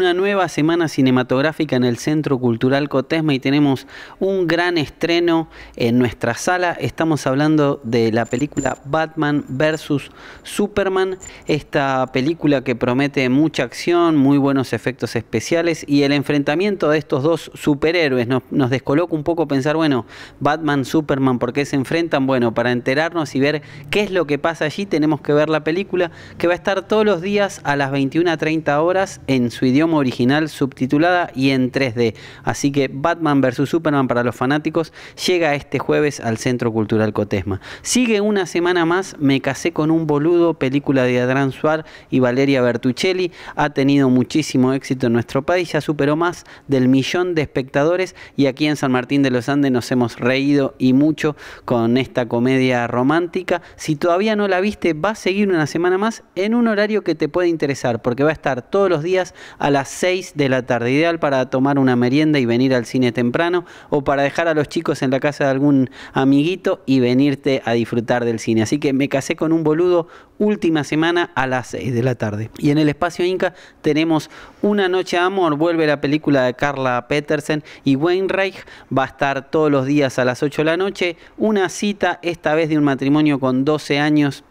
una nueva semana cinematográfica en el Centro Cultural Cotesma y tenemos un gran estreno en nuestra sala. Estamos hablando de la película Batman vs. Superman, esta película que promete mucha acción, muy buenos efectos especiales y el enfrentamiento de estos dos superhéroes nos, nos descoloca un poco pensar, bueno, Batman, Superman, ¿por qué se enfrentan? Bueno, para enterarnos y ver qué es lo que pasa allí tenemos que ver la película que va a estar todos los días a las 21.30 horas en su idioma original subtitulada y en 3D. Así que Batman vs. Superman para los fanáticos llega este jueves al Centro Cultural Cotesma. Sigue una semana más Me casé con un boludo, película de Adrán Suar y Valeria Bertuccelli. Ha tenido muchísimo éxito en nuestro país, ya superó más del millón de espectadores y aquí en San Martín de los Andes nos hemos reído y mucho con esta comedia romántica. Si todavía no la viste, va a seguir una semana más en un horario que te puede interesar porque va a estar todos los días a la 6 de la tarde. Ideal para tomar una merienda y venir al cine temprano o para dejar a los chicos en la casa de algún amiguito y venirte a disfrutar del cine. Así que me casé con un boludo última semana a las 6 de la tarde. Y en el espacio Inca tenemos Una Noche Amor, vuelve la película de Carla Petersen y Weinreich. va a estar todos los días a las 8 de la noche. Una cita esta vez de un matrimonio con 12 años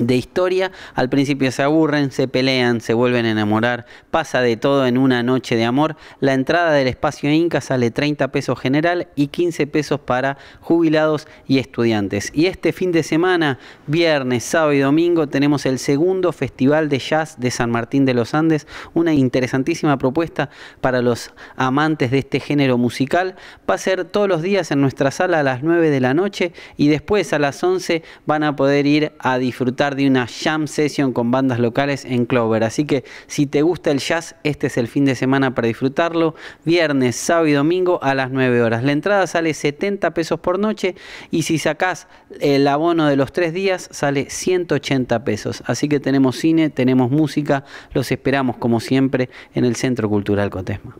de historia. Al principio se aburren, se pelean, se vuelven a enamorar, pasa de todo en una noche de amor. La entrada del espacio Inca sale 30 pesos general y 15 pesos para jubilados y estudiantes. Y este fin de semana, viernes, sábado y domingo, tenemos el segundo Festival de Jazz de San Martín de los Andes, una interesantísima propuesta para los amantes de este género musical. Va a ser todos los días en nuestra sala a las 9 de la noche y después a las 11 van a poder ir a disfrutar de una jam session con bandas locales en Clover. Así que si te gusta el jazz, este es el fin de semana para disfrutarlo. Viernes, sábado y domingo a las 9 horas. La entrada sale 70 pesos por noche y si sacas el abono de los tres días sale 180 pesos. Así que tenemos cine, tenemos música, los esperamos como siempre en el Centro Cultural Cotesma.